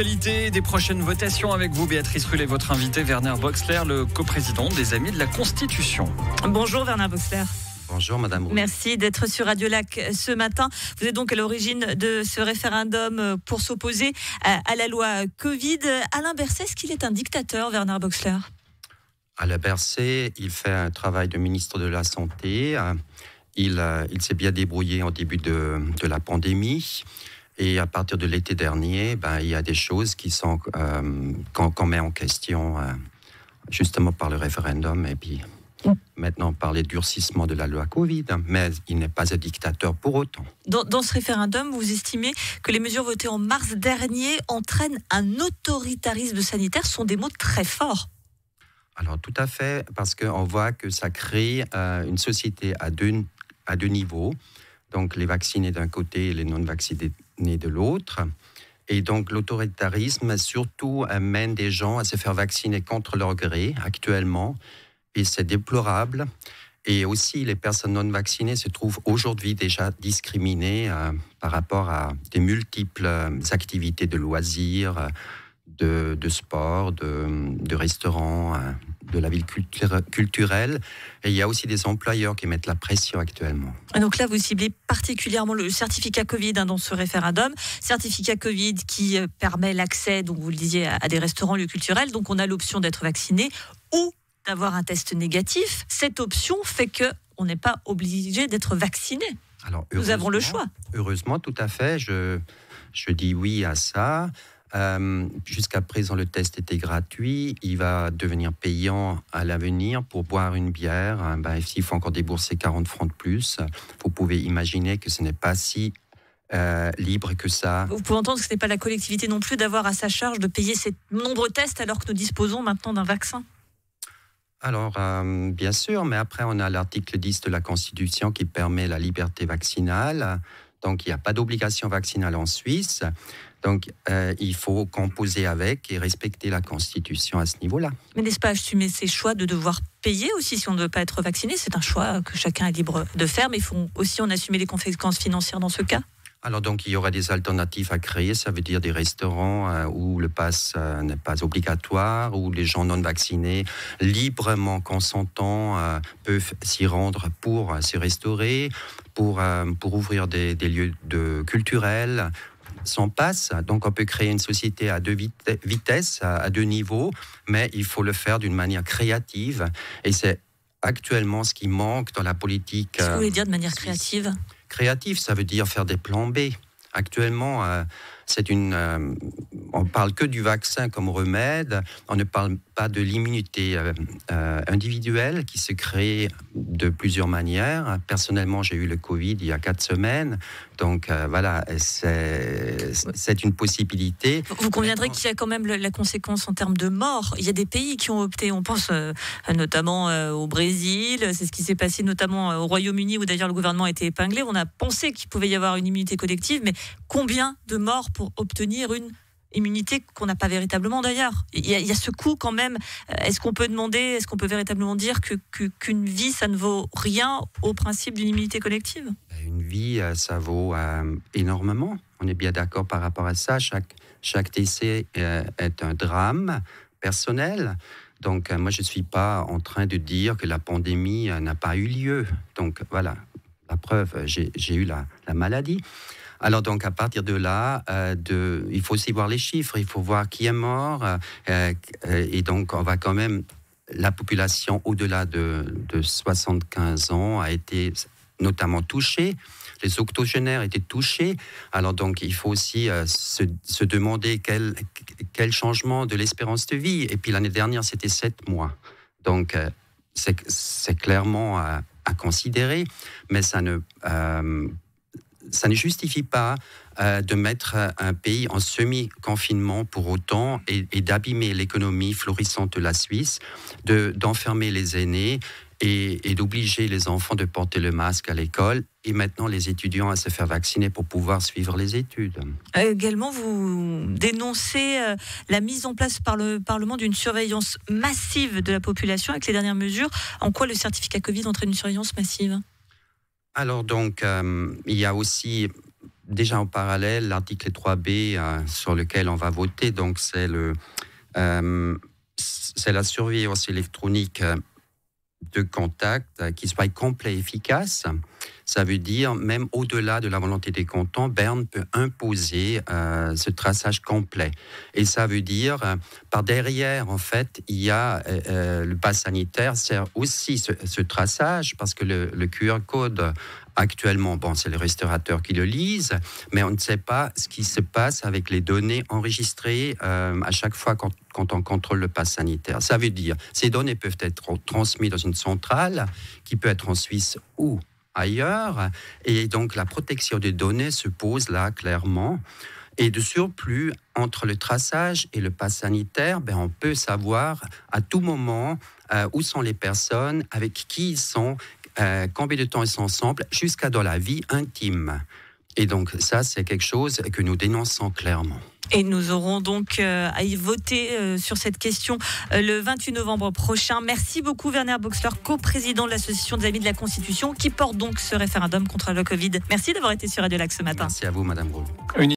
des prochaines votations avec vous, Béatrice Rullet, votre invité Werner Boxler, le coprésident des Amis de la Constitution. Bonjour Werner Boxler. Bonjour Madame. Merci d'être sur Radio Lac euh, ce matin. Vous êtes donc à l'origine de ce référendum euh, pour s'opposer à, la loi euh, Covid. Alain Berset, est-ce qu'il est un dictateur, Werner Boxler Alain Berset, il fait un travail de ministre de la Santé. Il, s'est bien débrouillé en début de, de la pandémie. Et à partir de l'été dernier, ben, il y a des choses qui sont euh, qu'on met en question euh, justement par le référendum et puis maintenant par les durcissements de la loi Covid. Mais il n'est pas un dictateur pour autant. Dans, ce référendum, vous estimez que les mesures votées en mars dernier entraînent un autoritarisme sanitaire. Ce sont des mots très forts. Alors tout à fait, parce qu'on voit que ça crée euh, une société à deux, à deux niveaux donc les vaccinés d'un côté et les non-vaccinés de l'autre. Et donc l'autoritarisme surtout amène des gens à se faire vacciner contre leur gré actuellement, et c'est déplorable. Et aussi, les personnes non vaccinées se trouvent aujourd'hui déjà discriminées euh, par rapport à des multiples euh, activités de loisirs de, sport, de, restaurants, hein, de la ville culturelle. Et il y a aussi des employeurs qui mettent la pression actuellement. donc là, vous ciblez particulièrement le certificat Covid hein, dans ce référendum. Certificat Covid qui euh, permet l'accès, donc vous le disiez, à, des restaurants, lieux culturels. Donc on a l'option d'être vacciné ou d'avoir un test négatif. Cette option fait que on n'est pas obligé d'être vacciné. Alors, nous avons le choix. Heureusement, tout à fait. Je, je dis oui à ça. Euh, jusqu'à présent, le test était gratuit. Il va devenir payant à l'avenir pour boire une bière. Euh, ben, Il faut encore débourser 40 francs de plus, vous pouvez imaginer que ce n'est pas si euh, libre que ça. Vous pouvez entendre que ce n'est pas la collectivité non plus d'avoir à sa charge de payer ces nombreux tests alors que nous disposons maintenant d'un vaccin. Alors, bien sûr, mais après, on a l'article 10 de la Constitution qui permet la liberté vaccinale. Donc, il n'y a pas d'obligation vaccinale en Suisse. Donc, euh, il faut composer avec et respecter la Constitution à ce niveau-là. Mais n'est-ce pas assumer ces choix de devoir payer aussi si on ne veut pas être vacciné C'est un choix que chacun est libre de faire, mais il faut aussi en assumer les conséquences financières dans ce cas alors donc il y aura des alternatives à créer, ça veut dire des restaurants euh, où le pass euh, n'est pas obligatoire, où les gens non vaccinés, librement consentants, euh, peuvent s'y rendre pour se restaurer, pour, ouvrir des, lieux de, culturels, sans passe. Donc on peut créer une société à deux vitesses, à, deux niveaux, mais il faut le faire d'une manière créative. Et c'est actuellement ce qui manque dans la politique. vous voulez dire de manière créative créatif, ça veut dire faire des plans B. Actuellement, euh, c'est une euh, on parle que du vaccin comme remède, on ne parle pas de l'immunité euh, euh, individuelle qui se crée de plusieurs manières. Personnellement, j'ai eu le Covid il y a quatre semaines, donc euh, voilà, c'est une possibilité. Vous conviendrez qu'il y a quand même la conséquence en termes de mort. Il y a des pays qui ont opté, on pense notamment au Brésil, c'est ce qui s'est passé notamment au Royaume-Uni où d'ailleurs le gouvernement a été épinglé. On a pensé qu'il pouvait y avoir une immunité collective, mais combien de morts pour obtenir une immunité qu'on n'a pas véritablement d'ailleurs. Il, y, a ce coût quand même. Euh, est-ce qu'on peut demander, est-ce qu'on peut véritablement dire qu'une que, qu'une vie, ça ne vaut rien au principe d'une immunité collective bah, Une vie, euh, ça vaut euh, énormément. On est bien d'accord par rapport à ça. Chaque, chaque décès est un drame personnel. Donc moi, je ne suis pas en train de dire que la pandémie n'a pas eu lieu. Donc voilà, la preuve, j'ai eu la maladie. Alors donc à partir de là, euh, de, il faut aussi voir les chiffres, il faut voir qui est mort, euh, euh, et donc on va quand même, la population au-delà de, 75 ans a été notamment touchée. Les octogénaires étaient touchés. Alors donc, il faut aussi se, demander quel, quel changement de l'espérance de vie. Et puis l'année dernière, c'était 7 mois. Donc, c'est clairement à, à, considérer, mais ça ne ça ne justifie pas euh, de mettre euh, un pays en semi-confinement pour autant et, d'abîmer l'économie florissante de la Suisse, d'enfermer les aînés et, d'obliger les enfants de porter le masque à l'école et maintenant les étudiants à se faire vacciner pour pouvoir suivre les études. Euh, également, vous dénoncez la mise en place par le Parlement d'une surveillance massive de la population avec les dernières mesures. En quoi le certificat Covid entraîne une surveillance massive alors donc, euh, il y a aussi déjà en parallèle l'article 3B euh, sur lequel on va voter. Donc c'est le euh, la surveillance électronique de contact qui soit complète et efficace. Ça veut dire, même au-delà de la volonté des cantons, Berne peut imposer euh, ce traçage complet. Et ça veut dire, euh, par derrière, en fait, il y a euh, le pass sanitaire sert aussi ce, traçage parce que le, QR code Actuellement, bon, c'est les restaurateurs qui le lisent, mais on ne sait pas ce qui se passe avec les données enregistrées à chaque fois quand, quand, on contrôle le pass sanitaire. Ça veut dire, ces données peuvent être transmises dans une centrale qui peut être en Suisse ou ailleurs. Et donc la protection des données se pose là clairement. Et de surplus, entre le traçage et le pass sanitaire, ben, on peut savoir à tout moment euh, où sont les personnes, avec qui ils sont, euh, combien de temps ils sont ensemble, jusqu'à dans la vie intime. Et donc ça, c'est quelque chose que nous dénonçons clairement. Et nous aurons donc euh, à y voter euh, sur cette question euh, le 28 novembre prochain. Merci beaucoup Werner Boxler, co-président de l'Association des Amis de la Constitution, qui porte donc ce référendum contre le Covid. Merci d'avoir été sur Radio Lac ce matin. Merci à vous, Madame Roux.